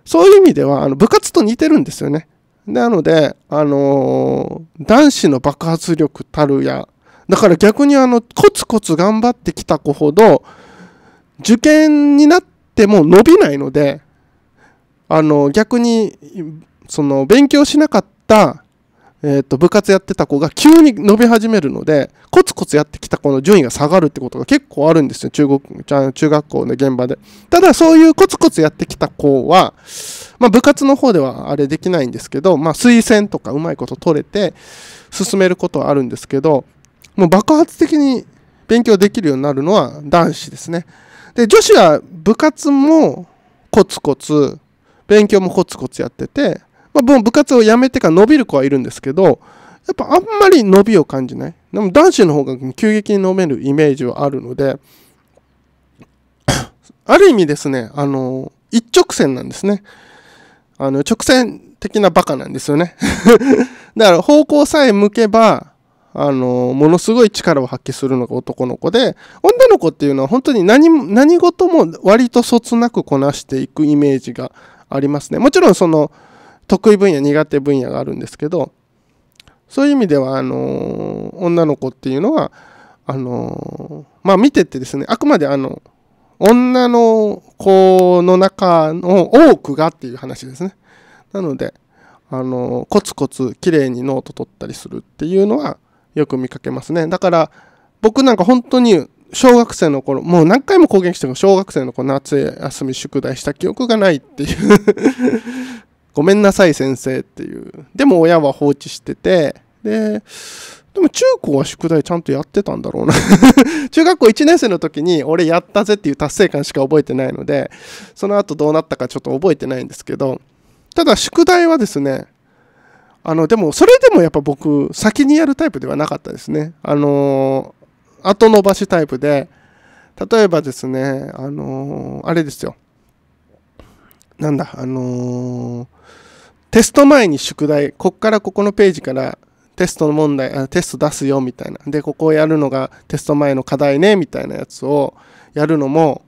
そういう意味では、あの、部活と似てるんですよね。なので、あのー、男子の爆発力たるや、だから逆にあの、コツコツ頑張ってきた子ほど、受験になってでもう伸びないのであの逆にその勉強しなかった、えー、と部活やってた子が急に伸び始めるのでコツコツやってきた子の順位が下がるってことが結構あるんですよ中国中学校の現場でただそういうコツコツやってきた子は、まあ、部活の方ではあれできないんですけど、まあ、推薦とかうまいこと取れて進めることはあるんですけどもう爆発的に勉強できるようになるのは男子ですね。で、女子は部活もコツコツ、勉強もコツコツやってて、まあ、部活を辞めてから伸びる子はいるんですけど、やっぱあんまり伸びを感じない。でも男子の方が急激に伸びるイメージはあるので、ある意味ですね、あの、一直線なんですね。あの、直線的なバカなんですよね だから方向さえ向けば、あのものすごい力を発揮するのが男の子で女の子っていうのは本当に何何事も割とそつなくこなしていくイメージがありますねもちろんその得意分野苦手分野があるんですけどそういう意味ではあの女の子っていうのはあのまあ見ててですねあくまであの女の子の中の多くがっていう話ですねなのであのコツコツ綺麗にノート取ったりするっていうのはよく見かけますね。だから僕なんか本当に小学生の頃、もう何回も攻撃しても小学生の頃夏休み宿題した記憶がないっていう ごめんなさい先生っていう。でも親は放置してて、で、でも中高は宿題ちゃんとやってたんだろうな 中学校1年生の時に俺やったぜっていう達成感しか覚えてないので、その後どうなったかちょっと覚えてないんですけど、ただ宿題はですね、あの、でも、それでもやっぱ僕、先にやるタイプではなかったですね。あのー、後伸ばしタイプで、例えばですね、あのー、あれですよ。なんだ、あのー、テスト前に宿題、こっからここのページからテストの問題、あテスト出すよみたいな。で、ここをやるのがテスト前の課題ね、みたいなやつをやるのも、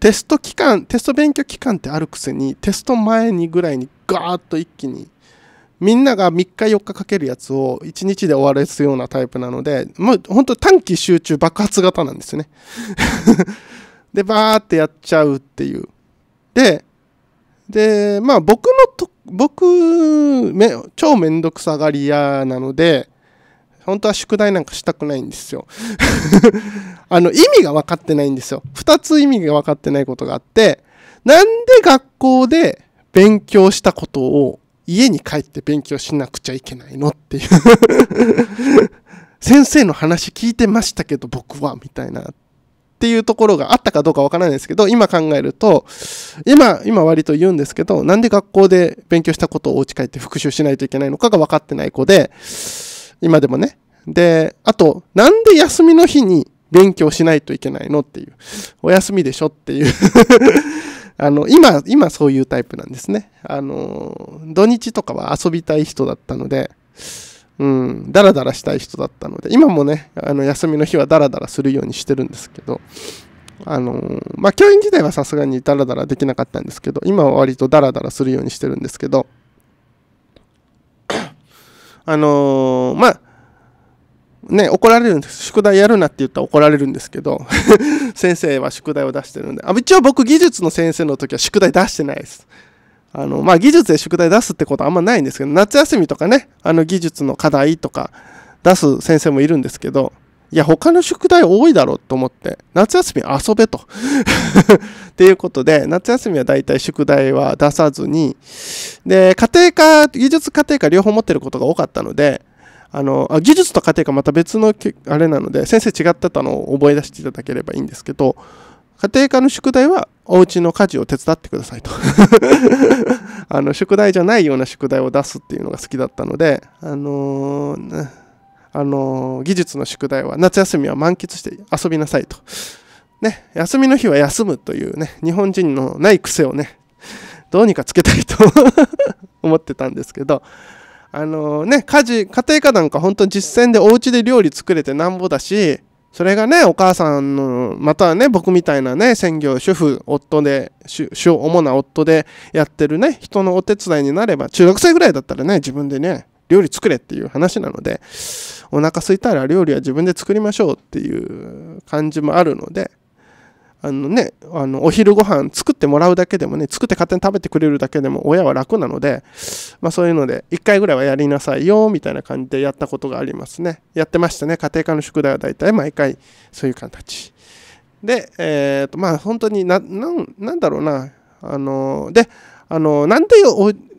テスト期間、テスト勉強期間ってあるくせに、テスト前にぐらいにガーッと一気にみんなが3日4日かけるやつを1日で終わらすようなタイプなので、もう本当短期集中爆発型なんですね で、バーってやっちゃうっていう。で、で、まあ僕のと、僕、め超めんどくさがり屋なので、本当は宿題なんかしたくないんですよ あの、意味が分かってないんですよ。2つ意味が分かってないことがあって、なんで学校で勉強したことを家に帰って勉強しなくちゃいけないのっていう 先生の話聞いてましたけど僕はみたいなっていうところがあったかどうかわからないですけど今考えると今今割と言うんですけどなんで学校で勉強したことをお家帰って復習しないといけないのかが分かってない子で今でもねであとなんで休みの日に勉強しないといけないのっていうお休みでしょっていうあの、今、今そういうタイプなんですね。あの、土日とかは遊びたい人だったので、うん、ダラダラしたい人だったので、今もね、あの、休みの日はダラダラするようにしてるんですけど、あの、まあ、教員時代はさすがにダラダラできなかったんですけど、今は割とダラダラするようにしてるんですけど、あのまあ、ね、怒られるんです。宿題やるなって言ったら怒られるんですけど、先生は宿題を出してるんで。あ一応僕、技術の先生の時は宿題出してないです。あの、まあ、技術で宿題出すってことはあんまないんですけど、夏休みとかね、あの、技術の課題とか出す先生もいるんですけど、いや、他の宿題多いだろうと思って、夏休み遊べと。っていうことで、夏休みはだいたい宿題は出さずに、で、家庭科、技術家庭科両方持ってることが多かったので、あの技術と家庭がまた別のあれなので先生違ってたのを覚え出していただければいいんですけど家庭科の宿題はお家の家事を手伝ってくださいと あの宿題じゃないような宿題を出すっていうのが好きだったのであのー、あのー、技術の宿題は夏休みは満喫して遊びなさいとね休みの日は休むというね日本人のない癖をねどうにかつけたいと 思ってたんですけどあのね、家事、家庭科なんか本当に実践でお家で料理作れてなんぼだし、それがね、お母さんの、またはね、僕みたいなね、専業主婦、夫で、主、主な夫でやってるね、人のお手伝いになれば、中学生ぐらいだったらね、自分でね、料理作れっていう話なので、お腹すいたら料理は自分で作りましょうっていう感じもあるので、あのね、あのお昼ご飯作ってもらうだけでもね、作って勝手に食べてくれるだけでも親は楽なので、まあそういうので、1回ぐらいはやりなさいよ、みたいな感じでやったことがありますね。やってましたね。家庭科の宿題は大体毎回そういう形。で、えっ、ー、と、まあ本当にな、なんなんだろうな、あの、で、あの、なんで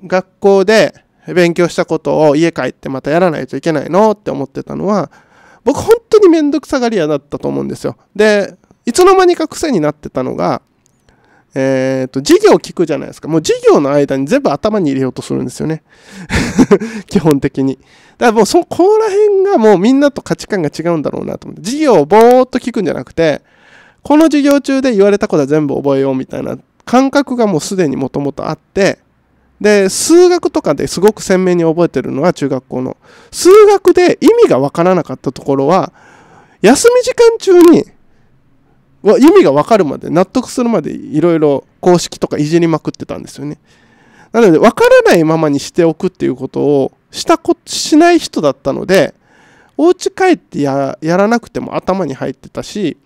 学校で勉強したことを家帰ってまたやらないといけないのって思ってたのは、僕本当にめんどくさがり屋だったと思うんですよ。で、いつの間にか癖になってたのが、えっ、ー、と、授業を聞くじゃないですか。もう授業の間に全部頭に入れようとするんですよね。基本的に。だからもうそこら辺がもうみんなと価値観が違うんだろうなと思って。授業をぼーっと聞くんじゃなくて、この授業中で言われたことは全部覚えようみたいな感覚がもうすでにもともとあって、で、数学とかですごく鮮明に覚えてるのは中学校の。数学で意味がわからなかったところは、休み時間中に意味が分かるまで納得するまでいろいろ公式とかいじりまくってたんですよねなので分からないままにしておくっていうことをしたこしない人だったのでお家帰ってやらなくても頭に入ってたし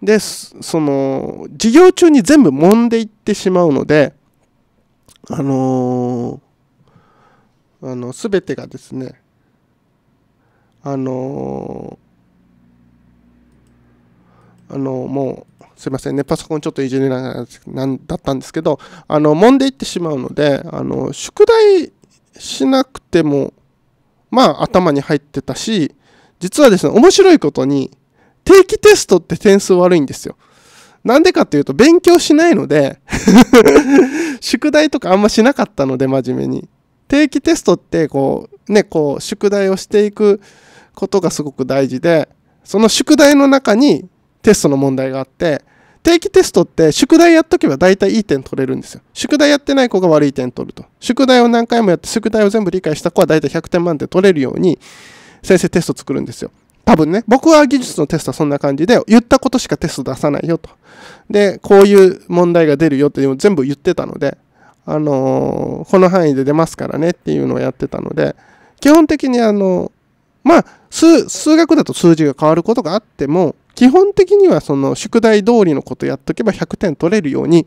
でその授業中に全部揉んでいってしまうのであのー、あの全てがですねあのあの、もう、すいませんね、パソコンちょっといじりながらなんだったんですけど、あの、揉んでいってしまうので、あの、宿題しなくても、まあ、頭に入ってたし、実はですね、面白いことに、定期テストって点数悪いんですよ。なんでかっていうと、勉強しないので 宿題とかあんましなかったので、真面目に。定期テストって、こう、ね、こう、宿題をしていくことがすごく大事で、その宿題の中にテストの問題があって定期テストって宿題やっとけば大体いい点取れるんですよ。宿題やってない子が悪い点取ると。宿題を何回もやって宿題を全部理解した子は大体100点満点取れるように先生テスト作るんですよ。多分ね、僕は技術のテストはそんな感じで、言ったことしかテスト出さないよと。で、こういう問題が出るよっていうのを全部言ってたので、あのー、この範囲で出ますからねっていうのをやってたので、基本的にあの、まあ、数学だと数字が変わることがあっても、基本的にはその宿題通りのことやっとけば100点取れるように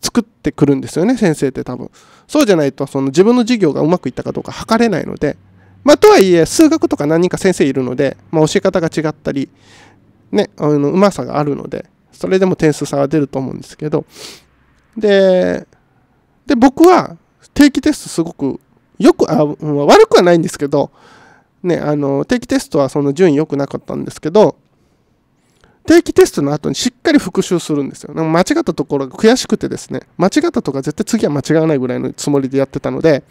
作ってくるんですよね先生って多分そうじゃないとその自分の授業がうまくいったかどうか測れないのでまあとはいえ数学とか何人か先生いるので、まあ、教え方が違ったりねあのうまさがあるのでそれでも点数差は出ると思うんですけどでで僕は定期テストすごくよくあ悪くはないんですけどねあの定期テストはその順位良くなかったんですけど定期テストの後にしっかり復習するんですよ。でも間違ったところが悔しくてですね、間違ったとか絶対次は間違わないぐらいのつもりでやってたので、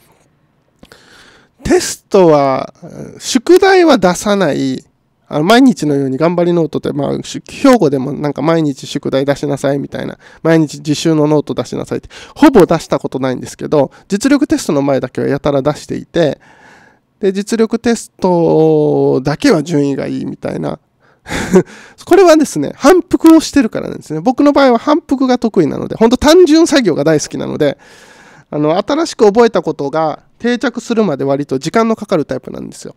テストは、宿題は出さない、あの毎日のように頑張りノートって、まあ、兵庫でもなんか毎日宿題出しなさいみたいな、毎日自習のノート出しなさいって、ほぼ出したことないんですけど、実力テストの前だけはやたら出していて、で、実力テストだけは順位がいいみたいな これはですね、反復をしてるからなんですね。僕の場合は反復が得意なので、ほんと単純作業が大好きなので、あの、新しく覚えたことが定着するまで割と時間のかかるタイプなんですよ。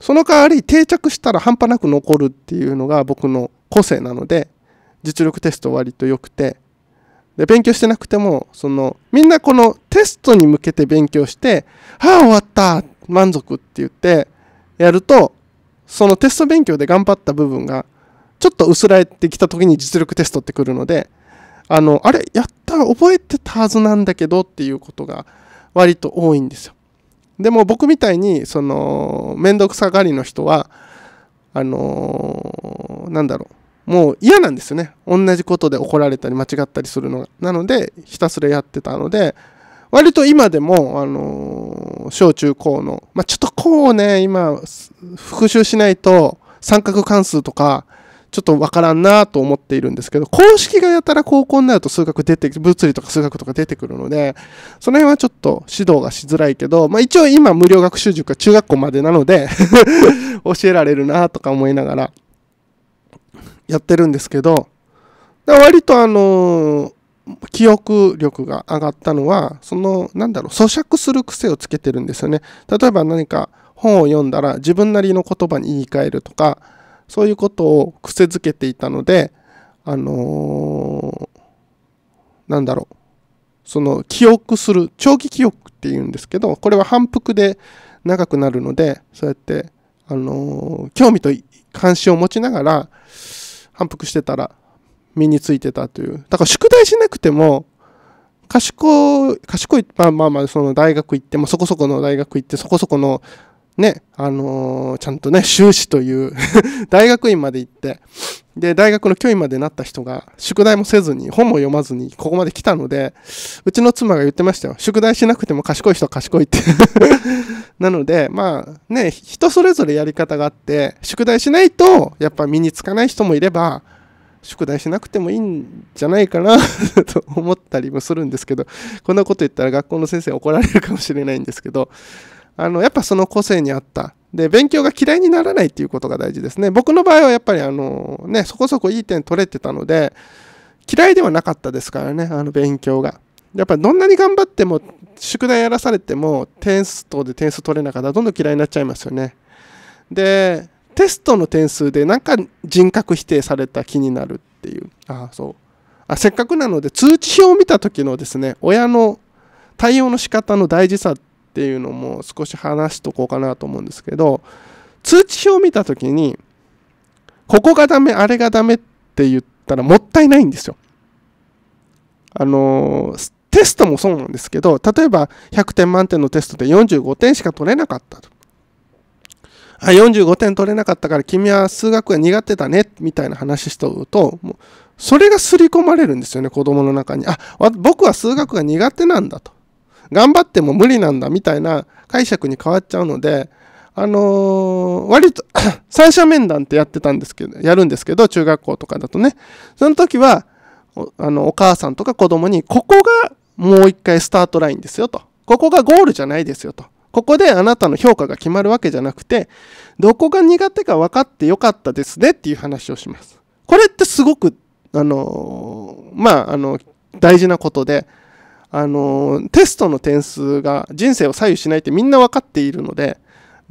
その代わり定着したら半端なく残るっていうのが僕の個性なので、実力テスト割と良くて、で、勉強してなくても、その、みんなこのテストに向けて勉強して、はあ、終わった満足って言って、やると、そのテスト勉強で頑張った部分がちょっと薄らえてきた時に実力テストってくるのであのあれやった覚えてたはずなんだけどっていうことが割と多いんですよでも僕みたいにその面倒くさがりの人はあのー、なんだろうもう嫌なんですよね同じことで怒られたり間違ったりするのがなのでひたすらやってたので割と今でも、あのー、小中高の、まあ、ちょっとこうね、今、復習しないと、三角関数とか、ちょっとわからんなと思っているんですけど、公式がやたら高校になると数学出て、物理とか数学とか出てくるので、その辺はちょっと指導がしづらいけど、まあ一応今無料学習塾は中学校までなので 教えられるなとか思いながらやってるんですけど、割とあのー、記憶力が上がったのは、その、なんだろう、咀嚼する癖をつけてるんですよね。例えば何か本を読んだら自分なりの言葉に言い換えるとか、そういうことを癖づけていたので、あのー、なんだろう、その記憶する、長期記憶っていうんですけど、これは反復で長くなるので、そうやって、あのー、興味と関心を持ちながら反復してたら身についてたというだから宿題しなくても賢い賢いまあまあまあその大学行ってもそこそこの大学行ってそこそこのねあのー、ちゃんとね修士という 大学院まで行ってで大学の教員までなった人が宿題もせずに本も読まずにここまで来たのでうちの妻が言ってましたよ宿題しなくても賢い人は賢いって なのでまあね人それぞれやり方があって宿題しないとやっぱ身につかない人もいれば宿題しなくてもいいんじゃないかな と思ったりもするんですけどこんなこと言ったら学校の先生怒られるかもしれないんですけどあのやっぱその個性に合ったで勉強が嫌いにならないっていうことが大事ですね僕の場合はやっぱりあのねそこそこいい点取れてたので嫌いではなかったですからねあの勉強がやっぱりどんなに頑張っても宿題やらされてもテストで点数取れなかったらどんどん嫌いになっちゃいますよねでテストの点数でなんか人格否定された気になるっていうあそうあせっかくなので通知表を見た時のですね親の対応の仕方の大事さっていうのも少し話しとこうかなと思うんですけど通知表を見た時にここがダメあれがダメって言ったらもったいないんですよ。あのテストもそうなんですけど例えば100点満点のテストで45点しか取れなかったとあ45点取れなかったから君は数学が苦手だねみたいな話しとるともうそれが刷り込まれるんですよね子供の中にあ僕は数学が苦手なんだと頑張っても無理なんだみたいな解釈に変わっちゃうのであのー、割と三者 面談ってやってたんですけどやるんですけど中学校とかだとねその時はあのお母さんとか子供にここがもう一回スタートラインですよとここがゴールじゃないですよとここであなたの評価が決まるわけじゃなくて、どこが苦手か分かってよかったですねっていう話をします。これってすごく、あの、まあ、あの、大事なことで、あの、テストの点数が人生を左右しないってみんな分かっているので、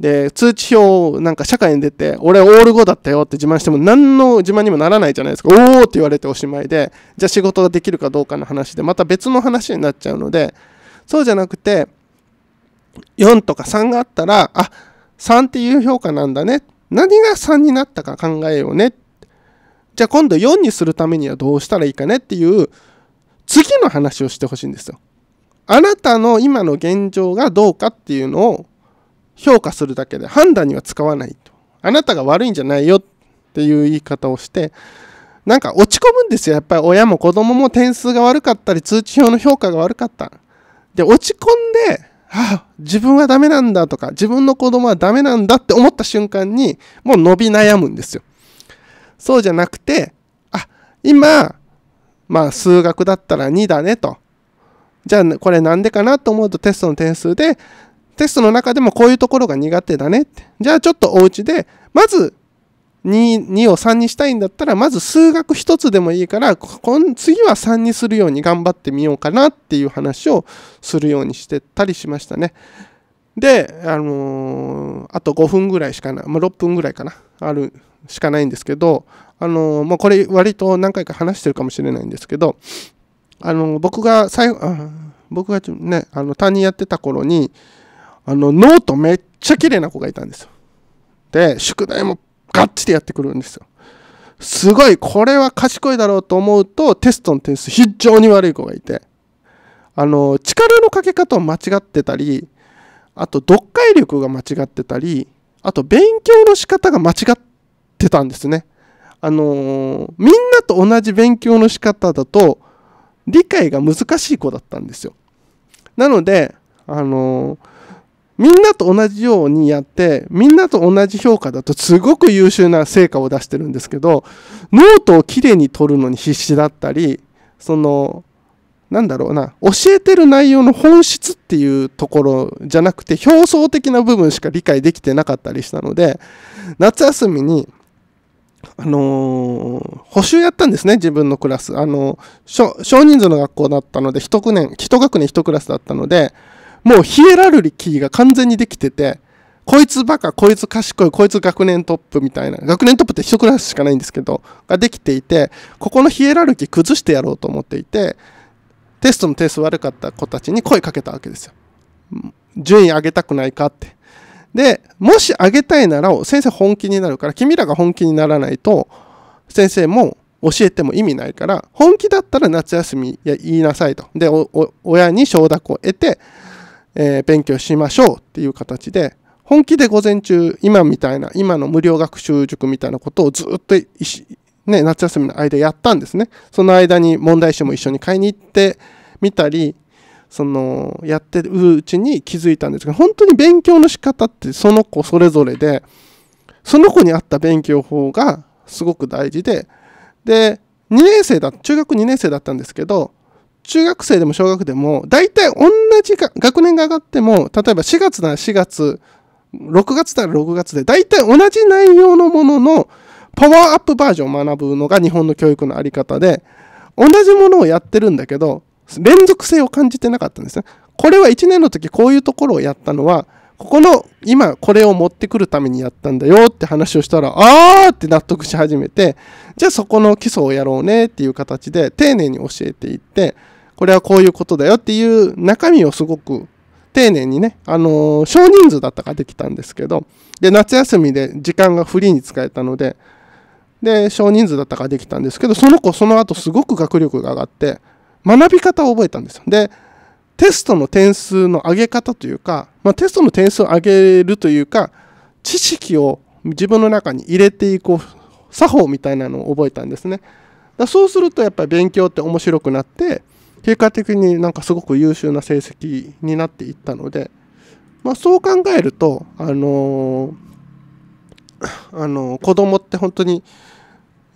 で、通知表なんか社会に出て、俺オール5だったよって自慢しても何の自慢にもならないじゃないですか。おーって言われておしまいで、じゃあ仕事ができるかどうかの話で、また別の話になっちゃうので、そうじゃなくて、4とか3があったら、あ、3っていう評価なんだね。何が3になったか考えようね。じゃあ今度4にするためにはどうしたらいいかねっていう次の話をしてほしいんですよ。あなたの今の現状がどうかっていうのを評価するだけで判断には使わないと。あなたが悪いんじゃないよっていう言い方をして、なんか落ち込むんですよ。やっぱり親も子供も点数が悪かったり通知表の評価が悪かった。で、落ち込んであ、自分はダメなんだとか、自分の子供はダメなんだって思った瞬間に、もう伸び悩むんですよ。そうじゃなくて、あ、今、まあ数学だったら2だねと。じゃあこれなんでかなと思うとテストの点数で、テストの中でもこういうところが苦手だねって。じゃあちょっとお家で、まず 2, を3にしたいんだったらまず数学1つでもいいから次は3にするように頑張ってみようかなっていう話をするようにしてたりしましたね。で、あのー、あと5分ぐらいしかない、まあ、6分ぐらいかなあるしかないんですけど、あのー、まあ、これ割と何回か話してるかもしれないんですけど、あのー、僕が最後僕がねあの担任やってた頃にあのノートめっちゃ綺麗な子がいたんですよ。で宿題もガッチでやってくるんですよ。すごい、これは賢いだろうと思うと、テストの点数非常に悪い子がいて、あの、力のかけ方を間違ってたり、あと、読解力が間違ってたり、あと、勉強の仕方が間違ってたんですね。あのー、みんなと同じ勉強の仕方だと、理解が難しい子だったんですよ。なので、あのーみんなと同じようにやって、みんなと同じ評価だとすごく優秀な成果を出してるんですけど、ノートをきれいに取るのに必死だったり、その、なんだろうな、教えてる内容の本質っていうところじゃなくて、表層的な部分しか理解できてなかったりしたので、夏休みに、あのー、補習やったんですね、自分のクラス。あのー、少人数の学校だったので、一学年、一学年一クラスだったので、もうヒエラルキーが完全にできてて、こいつバカ、こいつ賢い、こいつ学年トップみたいな、学年トップって一クラスしかないんですけど、ができていて、ここのヒエラルキー崩してやろうと思っていて、テストの点数悪かった子たちに声かけたわけですよ。順位上げたくないかって。で、もし上げたいなら先生本気になるから、君らが本気にならないと、先生も教えても意味ないから、本気だったら夏休み言いなさいと。で、親に承諾を得て、えー、勉強しましょうっていう形で、本気で午前中、今みたいな、今の無料学習塾みたいなことをずっと、ね、夏休みの間やったんですね。その間に問題集も一緒に買いに行ってみたり、その、やってるうちに気づいたんですけど、本当に勉強の仕方ってその子それぞれで、その子に合った勉強法がすごく大事で、で、2年生だ、中学2年生だったんですけど、中学生でも小学でも、大体同じ学年が上がっても、例えば4月なら4月、6月なら6月で、大体同じ内容のもののパワーアップバージョンを学ぶのが日本の教育のあり方で、同じものをやってるんだけど、連続性を感じてなかったんですね。これは1年の時こういうところをやったのは、ここの今これを持ってくるためにやったんだよって話をしたら、あーって納得し始めて、じゃあそこの基礎をやろうねっていう形で丁寧に教えていって、これはこういうことだよっていう中身をすごく丁寧にね、あのー、少人数だったからできたんですけど、で、夏休みで時間がフリーに使えたので、で、少人数だったからできたんですけど、その子その後すごく学力が上がって、学び方を覚えたんですよ。で、テストの点数の上げ方というか、まあ、テストの点数を上げるというか、知識を自分の中に入れていく作法みたいなのを覚えたんですね。だそうするとやっぱり勉強って面白くなって、結果的になんかすごく優秀な成績になっていったので、まあ、そう考えると、あのー、あのー、子供って本当に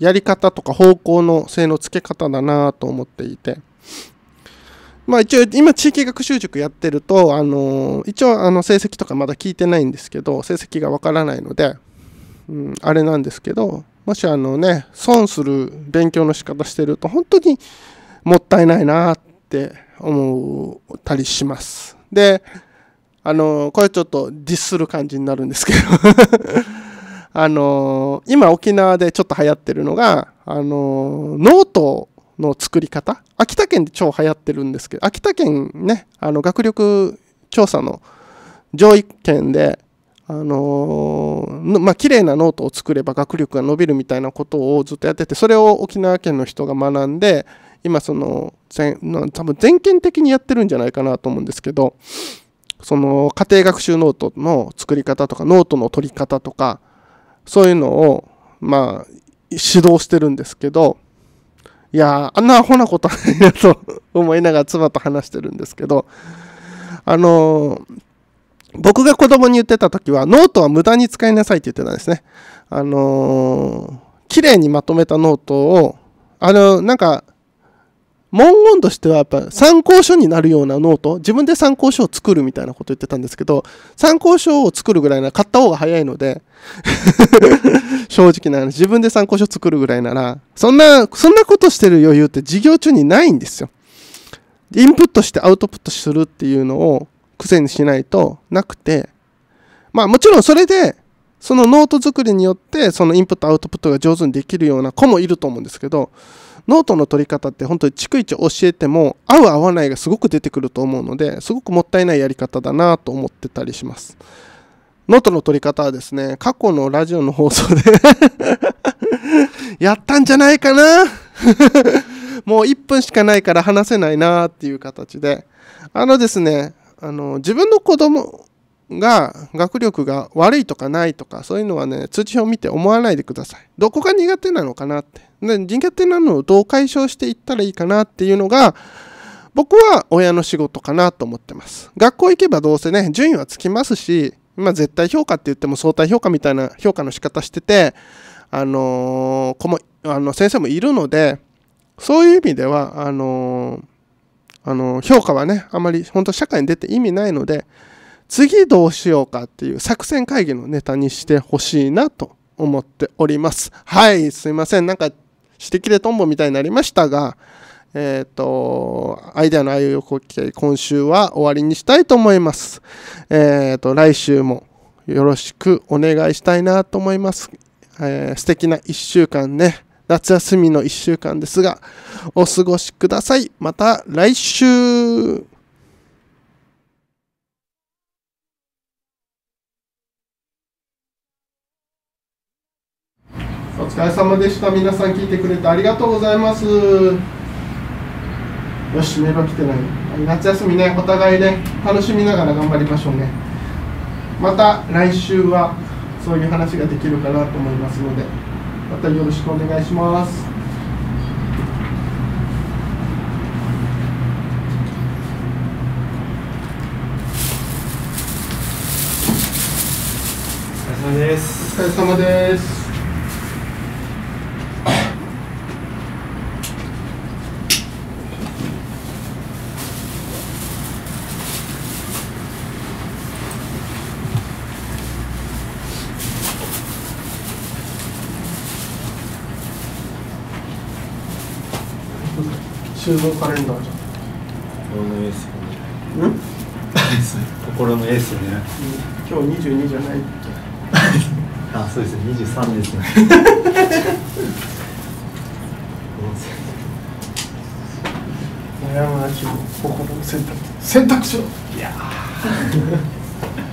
やり方とか方向の性のつけ方だなと思っていて。まあ一応今地域学習塾やってると、あの一応あの成績とかまだ聞いてないんですけど成績がわからないので、うん、あれなんですけどもしあのね損する勉強の仕方してると本当にもったいないなって思ったりします。で、あの、これちょっとディスする感じになるんですけど あの、今沖縄でちょっと流行ってるのが、あの、ノートの作り方秋田県で超流行ってるんですけど、秋田県ね、あの、学力調査の上位県で、あのまあ、綺麗なノートを作れば学力が伸びるみたいなことをずっとやってて、それを沖縄県の人が学んで、今その多分全県的にやってるんじゃないかなと思うんですけどその家庭学習ノートの作り方とかノートの取り方とかそういうのをまあ指導してるんですけどいやあんなアホなことないなと思いながら妻と話してるんですけどあの僕が子供に言ってた時はノートは無駄に使いなさいって言ってたんですねあの綺麗にまとめたノートをあのなんか文言としてはやっぱ参考書になるようなノート、自分で参考書を作るみたいなこと言ってたんですけど、参考書を作るぐらいなら買った方が早いので 正直な話、自分で参考書作るぐらいなら、そんな、そんなことしてる余裕って授業中にないんですよ。インプットしてアウトプットするっていうのを癖にしないとなくて、まあもちろんそれで、そのノート作りによって、そのインプットアウトプットが上手にできるような子もいると思うんですけど、ノートの取り方って本当に逐一教えても合う合わないがすごく出てくると思うのですごくもったいないやり方だなと思ってたりします。ノートの取り方はですね、過去のラジオの放送で やったんじゃないかな もう1分しかないから話せないなっていう形で。あのですね、あの自分の子供が学力が悪いとかないとかそういうのはね通知表を見て思わないでくださいどこが苦手なのかなってで人て何のをどう解消していったらいいかなっていうのが、僕は親の仕事かなと思ってます。学校行けばどうせね、順位はつきますし、まあ、絶対評価って言っても相対評価みたいな評価の仕方してて、あのー、子も、あの、先生もいるので、そういう意味では、あのー、あのー、評価はね、あまり本当社会に出て意味ないので、次どうしようかっていう作戦会議のネタにしてほしいなと思っております。はい、すいません。なんか指摘でトンボみたいになりましたが、えっ、ー、と、アイデアのあいう切って、今週は終わりにしたいと思います。えっ、ー、と、来週もよろしくお願いしたいなと思います。えー、素敵な1週間ね、夏休みの1週間ですが、お過ごしください。また来週お疲れ様でした。皆さん聞いてくれてありがとうございます。よし、メール来てない。夏休みね、お互いね、楽しみながら頑張りましょうね。また来週はそういう話ができるかなと思いますので、またよろしくお願いします。お疲れ様です。お疲れ様です。収納カレンダーじゃん心のエースよねん 心のエースよね、今日二十二じゃない あそうですね二十三ですね やむなきを心の選択選択肢をいや